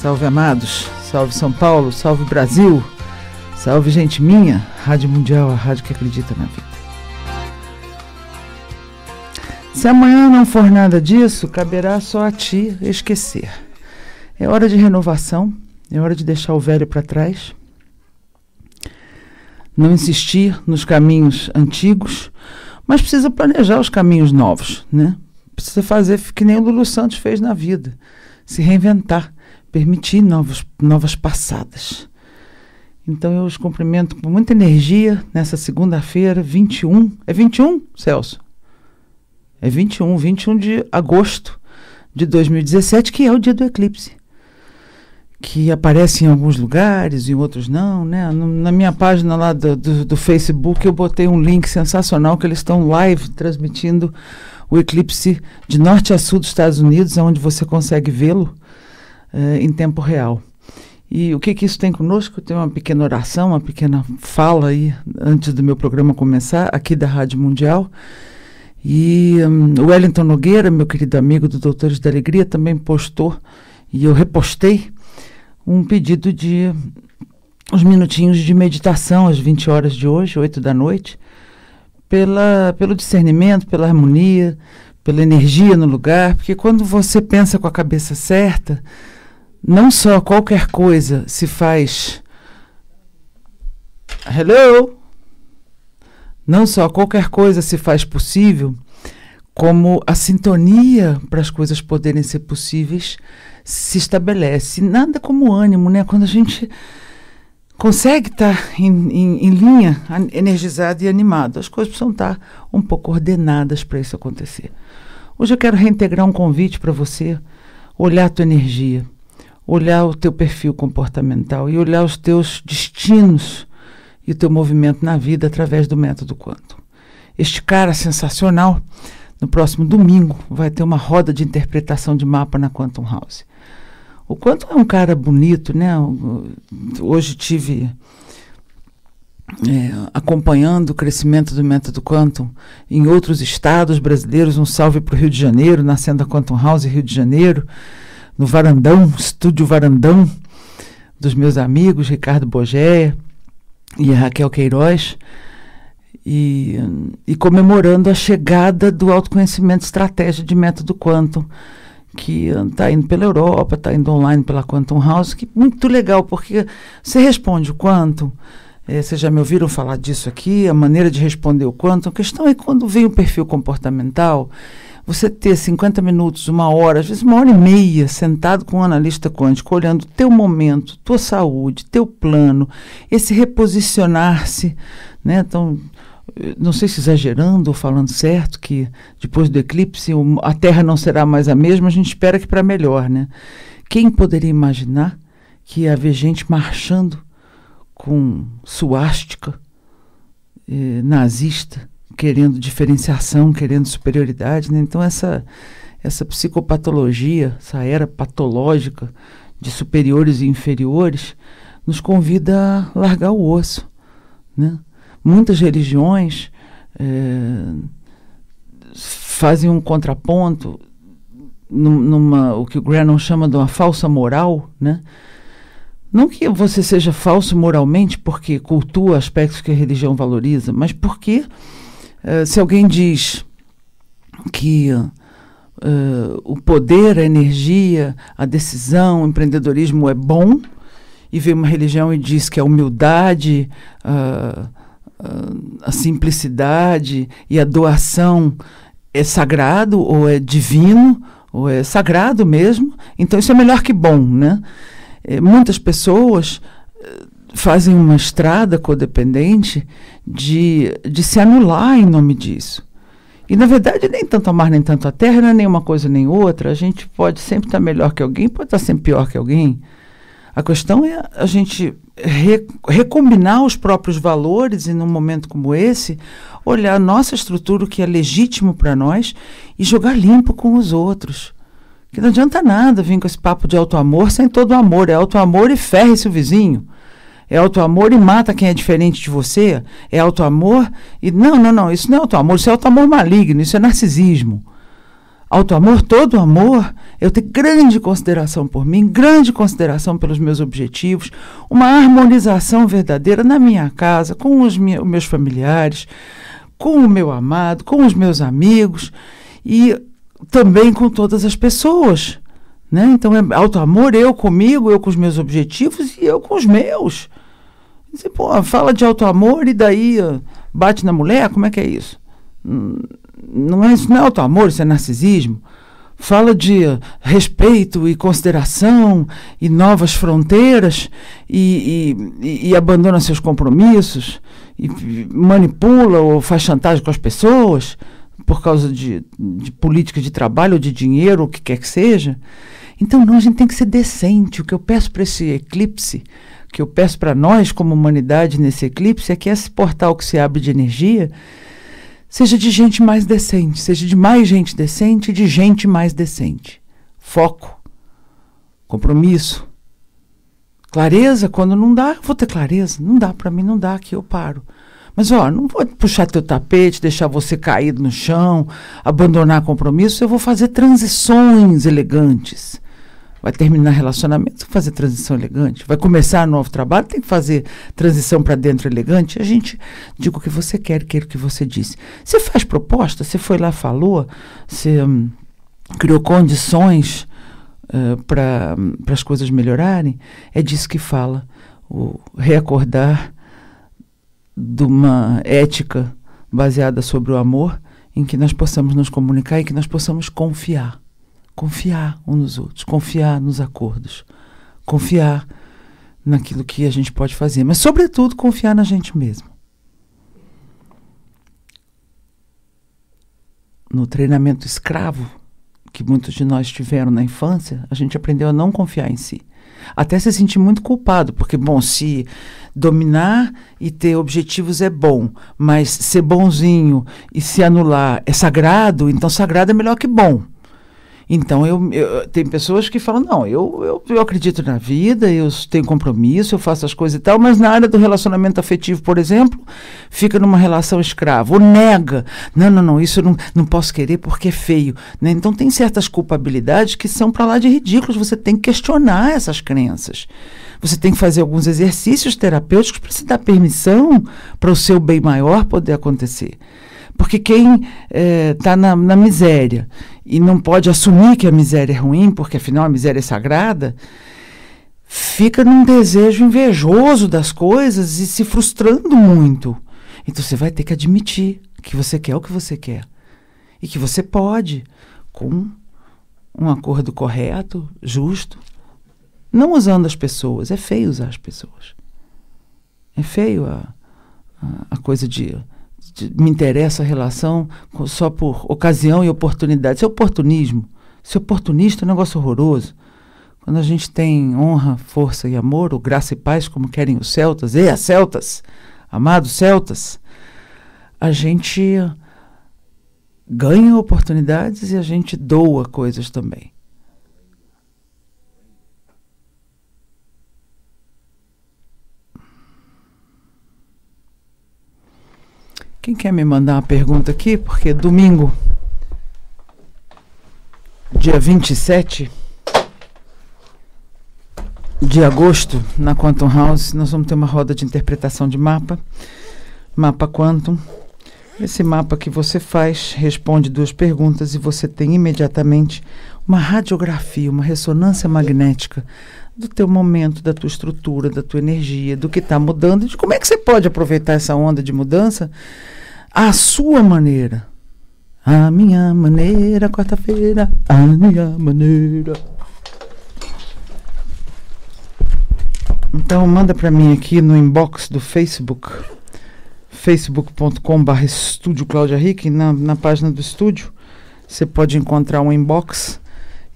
Salve amados, salve São Paulo, salve Brasil, salve gente minha, Rádio Mundial, a rádio que acredita na vida. Se amanhã não for nada disso, caberá só a ti esquecer. É hora de renovação, é hora de deixar o velho para trás, não insistir nos caminhos antigos, mas precisa planejar os caminhos novos, né? Precisa fazer que nem o Lulu Santos fez na vida, se reinventar permitir novos, novas passadas. Então eu os cumprimento com muita energia nessa segunda-feira, 21. É 21, Celso? É 21, 21 de agosto de 2017, que é o dia do eclipse. Que aparece em alguns lugares, em outros não, né? Na minha página lá do, do, do Facebook eu botei um link sensacional que eles estão live transmitindo o eclipse de norte a sul dos Estados Unidos, onde você consegue vê-lo uh, em tempo real. E o que, que isso tem conosco? Tem uma pequena oração, uma pequena fala aí antes do meu programa começar, aqui da Rádio Mundial. E um, Wellington Nogueira, meu querido amigo do Doutores da Alegria, também postou, e eu repostei, um pedido de uns minutinhos de meditação às 20 horas de hoje, 8 da noite, pela, pelo discernimento, pela harmonia, pela energia no lugar, porque quando você pensa com a cabeça certa, não só qualquer coisa se faz. Hello! Não só qualquer coisa se faz possível, como a sintonia para as coisas poderem ser possíveis se estabelece. Nada como ânimo, né? Quando a gente consegue estar em, em, em, linha, energizado e animado. As coisas precisam estar um pouco ordenadas para isso acontecer. Hoje eu quero reintegrar um convite para você olhar a tua energia olhar o teu perfil comportamental e olhar os teus destinos e o teu movimento na vida através do método quanto. Este cara sensacional, no próximo domingo, vai ter uma roda de interpretação de mapa na Quantum House. O quanto é um cara bonito, né? Hoje tive é, acompanhando o crescimento do método Quantum em outros estados brasileiros. Um salve para o Rio de Janeiro, nascendo a Quantum House Rio de Janeiro no varandão, estúdio varandão dos meus amigos Ricardo Bogé e Raquel Queiroz e, e comemorando a chegada do autoconhecimento estratégia de método quantum que está ah, indo pela Europa, está indo online pela Quantum House, que muito legal, porque você responde o quantum, é, vocês já me ouviram falar disso aqui, a maneira de responder o quantum, a questão é quando vem o perfil comportamental, você ter 50 minutos, uma hora, às vezes uma hora e meia, sentado com um analista quântico, olhando teu momento, tua saúde, teu plano, esse reposicionar-se, né? Então, não sei se exagerando ou falando certo, que depois do eclipse a Terra não será mais a mesma, a gente espera que para melhor, né? Quem poderia imaginar que ia haver gente marchando com suástica eh, nazista querendo diferenciação, querendo superioridade. Né? Então, essa, essa psicopatologia, essa era patológica de superiores e inferiores, nos convida a largar o osso. Né? Muitas religiões é, fazem um contraponto numa o que o Grannon chama de uma falsa moral, né? Não que você seja falso moralmente porque cultua aspectos que a religião valoriza, mas porque eh, se alguém diz que uh, o poder, a energia, a decisão, o empreendedorismo é bom, e vem uma religião e diz que a humildade, uh, a simplicidade e a doação é sagrado ou é divino, ou é sagrado mesmo, então isso é melhor que bom, né? Eh, muitas pessoas fazem uma estrada codependente de, de se anular em nome disso. E, na verdade, nem tanto a mar, nem tanto a terra, não é nem uma coisa nem outra. A gente pode sempre estar melhor que alguém, pode estar sempre pior que alguém. A questão é a gente re, recombinar os próprios valores e, num momento como esse, olhar a nossa estrutura, o que é legítimo para nós, e jogar limpo com os outros. Que não adianta nada vir com esse papo de alto amor sem todo amor. É alto amor e ferre-se o vizinho. É auto-amor e mata quem é diferente de você? É auto-amor e. Não, não, não, isso não é auto-amor, isso é auto-amor maligno, isso é narcisismo. Auto-amor, todo amor, eu tenho grande consideração por mim, grande consideração pelos meus objetivos, uma harmonização verdadeira na minha casa, com os meus familiares, com o meu amado, com os meus amigos e também com todas as pessoas. Né? Então é auto-amor, eu comigo, eu com os meus objetivos e eu com os meus. Você, pô, fala de auto amor e daí bate na mulher? Como é que é isso? Hum, não é, isso não é auto amor, isso é narcisismo. Fala de respeito e consideração e novas fronteiras e, e, e abandona seus compromissos e, manipula ou faz chantagem com as pessoas por causa de, de política de trabalho ou de dinheiro, ou o que quer que seja. Então, não, a gente tem que ser decente. O que eu peço para esse eclipse que eu peço para nós, como humanidade, nesse eclipse, é que esse portal que se abre de energia seja de gente mais decente, seja de mais gente decente e de gente mais decente. Foco, compromisso, clareza. Quando não dá, vou ter clareza. Não dá, para mim não dá, aqui eu paro. Mas, ó, não vou puxar teu tapete, deixar você caído no chão, abandonar compromisso. Eu vou fazer transições elegantes vai terminar relacionamento, fazer transição elegante. Vai começar um novo trabalho, tem que fazer transição para dentro elegante. A gente diga o que você quer, quer o que você disse. Você faz proposta, você foi lá, falou, você hum, criou condições uh, eh, para hum, as coisas melhorarem. É disso que fala o reacordar de uma ética baseada sobre o amor em que nós possamos nos comunicar e que nós possamos confiar confiar uns nos outros, confiar nos acordos, confiar naquilo que a gente pode fazer, mas sobretudo confiar na gente mesmo. No treinamento escravo que muitos de nós tiveram na infância, a gente aprendeu a não confiar em si. Até se sentir muito culpado, porque, bom, se dominar e ter objetivos é bom, mas ser bonzinho e se anular é sagrado, então sagrado é melhor que bom. Então, eu, eu, tem pessoas que falam: não, eu, eu, eu acredito na vida, eu tenho compromisso, eu faço as coisas e tal, mas na área do relacionamento afetivo, por exemplo, fica numa relação escrava, ou nega: não, não, não, isso eu não, não posso querer porque é feio. Né? Então, tem certas culpabilidades que são para lá de ridículos você tem que questionar essas crenças. Você tem que fazer alguns exercícios terapêuticos para se dar permissão para o seu bem maior poder acontecer. Porque quem está eh, na, na miséria e não pode assumir que a miséria é ruim, porque afinal a miséria é sagrada, fica num desejo invejoso das coisas e se frustrando muito. Então você vai ter que admitir que você quer o que você quer e que você pode com um acordo correto, justo, não usando as pessoas. É feio usar as pessoas. É feio a, a, a coisa de me interessa a relação só por ocasião e oportunidade. Isso é oportunismo. Ser é oportunista é um negócio horroroso. Quando a gente tem honra, força e amor, ou graça e paz, como querem os celtas, e as celtas, amados celtas, a gente ganha oportunidades e a gente doa coisas também. Quem quer me mandar uma pergunta aqui? Porque domingo, dia 27 de agosto, na Quantum House, nós vamos ter uma roda de interpretação de mapa, mapa Quantum. Esse mapa que você faz responde duas perguntas e você tem imediatamente uma radiografia, uma ressonância magnética do teu momento, da tua estrutura, da tua energia, do que está mudando, de como é que você pode aproveitar essa onda de mudança à sua maneira. A minha maneira, quarta-feira, a minha maneira. Então manda para mim aqui no inbox do Facebook, facebook.com/barra Estúdio Cláudia Rick, na, na página do estúdio, você pode encontrar um inbox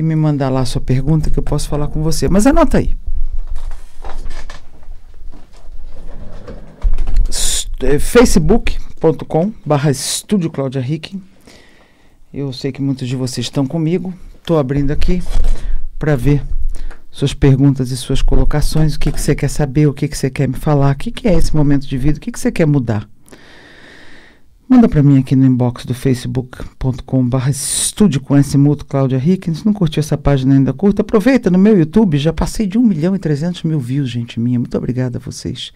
e me mandar lá a sua pergunta que eu posso falar com você. Mas anota aí. Eh, facebook.com barra estúdio Cláudia Rick eu sei que muitos de vocês estão comigo estou abrindo aqui para ver suas perguntas e suas colocações o que, que você quer saber, o que, que você quer me falar o que, que é esse momento de vida, o que, que você quer mudar Manda para mim aqui no inbox do facebook.com.br Estúdio com S Muto, Cláudia Rickens. Não curtiu essa página ainda curta? Aproveita no meu YouTube, já passei de 1 milhão e 300 mil views, gente minha. Muito obrigada a vocês.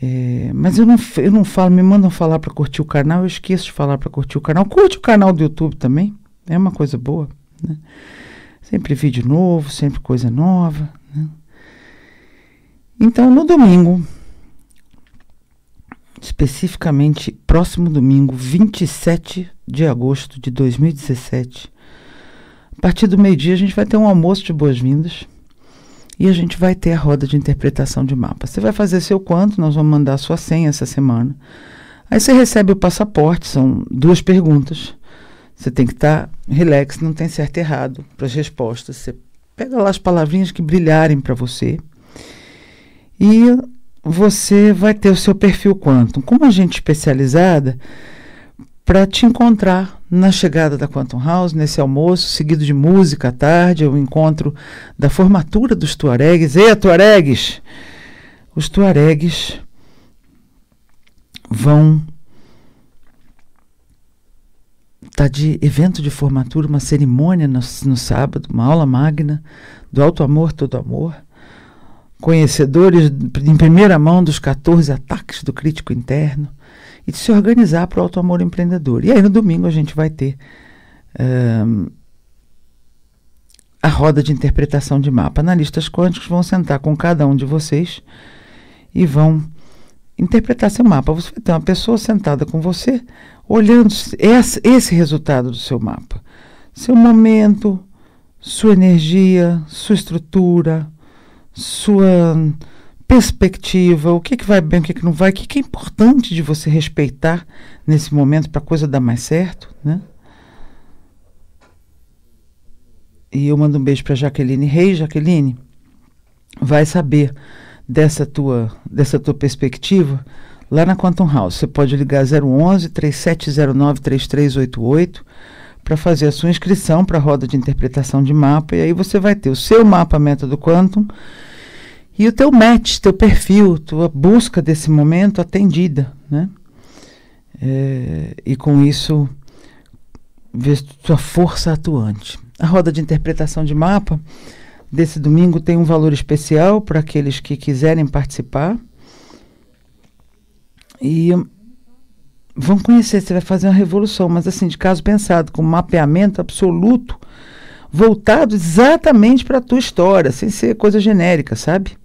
É, mas eu não, eu não falo, me mandam falar para curtir o canal, eu esqueço de falar para curtir o canal. Curte o canal do YouTube também, é uma coisa boa. Né? Sempre vídeo novo, sempre coisa nova. Né? Então, no domingo, especificamente próximo domingo, 27 de agosto de 2017. A partir do meio-dia, a gente vai ter um almoço de boas-vindas e a gente vai ter a roda de interpretação de mapa. Você vai fazer seu quanto, nós vamos mandar sua senha essa semana. Aí você recebe o passaporte, são duas perguntas. Você tem que estar tá relax, não tem certo e errado para as respostas. Você pega lá as palavrinhas que brilharem para você. E você vai ter o seu perfil Quantum com uma agente especializada para te encontrar na chegada da Quantum House, nesse almoço, seguido de música à tarde, o encontro da formatura dos tuaregues. Ei, tuaregues! Os tuaregues vão estar tá de evento de formatura, uma cerimônia no, no sábado, uma aula magna do Alto Amor, Todo Amor conhecedores em primeira mão dos 14 ataques do crítico interno e de se organizar para o auto amor empreendedor. E aí no domingo a gente vai ter um, a roda de interpretação de mapa. Analistas quânticos vão sentar com cada um de vocês e vão interpretar seu mapa. Você vai ter uma pessoa sentada com você, olhando esse resultado do seu mapa. Seu momento, sua energia, sua estrutura, sua perspectiva, o que, que vai bem, o que, que não vai, o que, que é importante de você respeitar nesse momento para a coisa dar mais certo, né? E eu mando um beijo para Jaqueline Reis. Hey, Jaqueline, vai saber dessa tua, dessa tua perspectiva lá na Quantum House. Você pode ligar 011 3709 3388 para fazer a sua inscrição para a roda de interpretação de mapa e aí você vai ter o seu mapa método Quantum e o teu match, teu perfil, tua busca desse momento atendida, né? É, e com isso, ver tua força atuante. A roda de interpretação de mapa desse domingo tem um valor especial para aqueles que quiserem participar. E hum, vão conhecer, você vai fazer uma revolução, mas assim, de caso pensado, com mapeamento absoluto, voltado exatamente para a tua história, sem ser coisa genérica, sabe?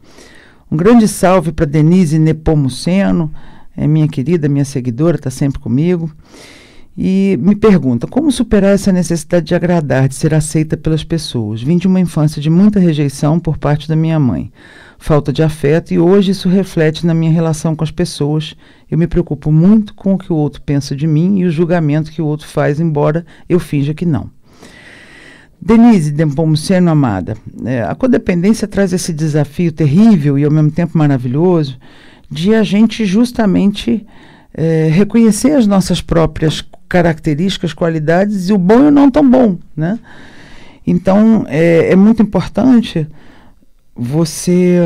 Um grande salve para Denise Nepomuceno, é minha querida, minha seguidora, está sempre comigo. E me pergunta: como superar essa necessidade de agradar, de ser aceita pelas pessoas? Vim de uma infância de muita rejeição por parte da minha mãe, falta de afeto, e hoje isso reflete na minha relação com as pessoas. Eu me preocupo muito com o que o outro pensa de mim e o julgamento que o outro faz, embora eu finja que não. Denise Dempomuceno Amada, é, a codependência traz esse desafio terrível e ao mesmo tempo maravilhoso de a gente justamente é, reconhecer as nossas próprias características, qualidades e o bom e o não tão bom, né? Então é, é muito importante você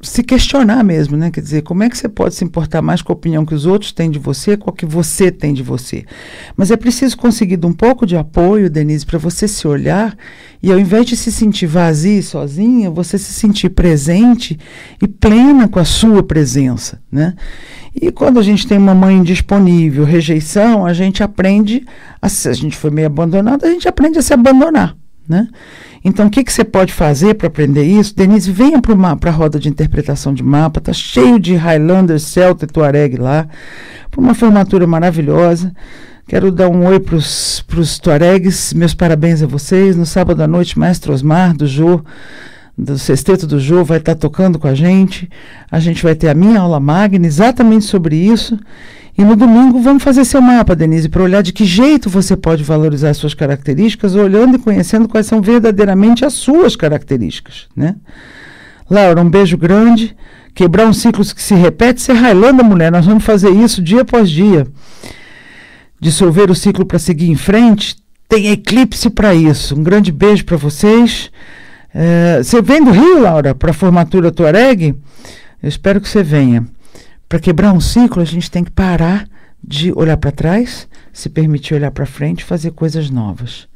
se questionar mesmo, né? Quer dizer, como é que você pode se importar mais com a opinião que os outros têm de você, com a que você tem de você? Mas é preciso conseguir um pouco de apoio, Denise, para você se olhar e ao invés de se sentir vazia e sozinha, você se sentir presente e plena com a sua presença, né? E quando a gente tem uma mãe indisponível, rejeição, a gente aprende, a, se a gente foi meio abandonado, a gente aprende a se abandonar, né? Então, o que, que você pode fazer para aprender isso? Denise, venha para a roda de interpretação de mapa, está cheio de Highlander, Celta e Tuareg lá, para uma formatura maravilhosa. Quero dar um oi para os Tuaregs, meus parabéns a vocês. No sábado à noite, Mestros Osmar, do Jô, do Sexteto do Jô vai estar tá tocando com a gente. A gente vai ter a minha aula magna exatamente sobre isso. E no domingo vamos fazer seu mapa, Denise, para olhar de que jeito você pode valorizar suas características, olhando e conhecendo quais são verdadeiramente as suas características, né? Laura, um beijo grande. Quebrar um ciclo que se repete, ser é a mulher. Nós vamos fazer isso dia após dia. Dissolver o ciclo para seguir em frente. Tem eclipse para isso. Um grande beijo para vocês. Eh, você vem do Rio, Laura, para a formatura Tuareg? Eu espero que você venha. Para quebrar um ciclo, a gente tem que parar de olhar para trás, se permitir olhar para frente e fazer coisas novas.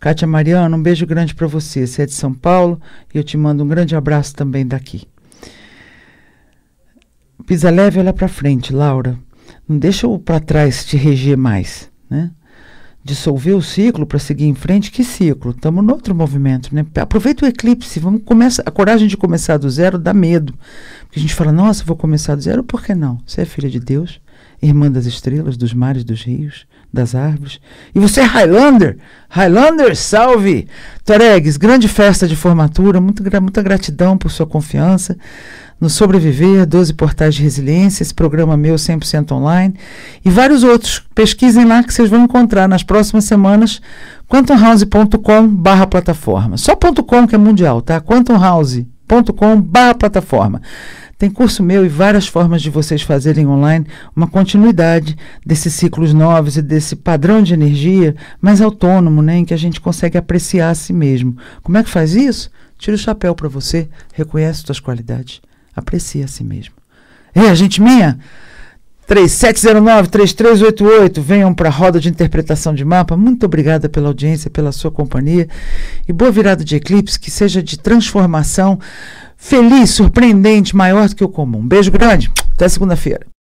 Kátia Mariana, um beijo grande para você. Você é de São Paulo e eu te mando um grande abraço também daqui. Pisa leve e olha para frente, Laura. Não deixa o para trás te reger mais, né? dissolver o ciclo para seguir em frente, que ciclo? Estamos no outro movimento, né? Aproveita o eclipse, vamos começar. A coragem de começar do zero dá medo. Porque a gente fala, nossa, vou começar do zero, por que não? Você é filha de Deus, irmã das estrelas, dos mares, dos rios, das árvores. E você é Highlander! Highlander, salve! Toregues, grande festa de formatura, muito, muita gratidão por sua confiança no Sobreviver, 12 portais de resiliência, esse programa meu 100% online e vários outros. Pesquisem lá que vocês vão encontrar nas próximas semanas quantumhouse.com barra plataforma. Só .com que é mundial, tá? quantumhouse.com barra plataforma. Tem curso meu e várias formas de vocês fazerem online uma continuidade desses ciclos novos e desse padrão de energia mais autônomo, né, em que a gente consegue apreciar a si mesmo. Como é que faz isso? Tira o chapéu para você, reconhece suas qualidades. Aprecie a si mesmo. Ei, é, gente minha! 3709-3388, venham para a roda de interpretação de mapa. Muito obrigada pela audiência, pela sua companhia e boa virada de eclipse, que seja de transformação feliz, surpreendente, maior do que o comum. Um beijo grande, até segunda-feira.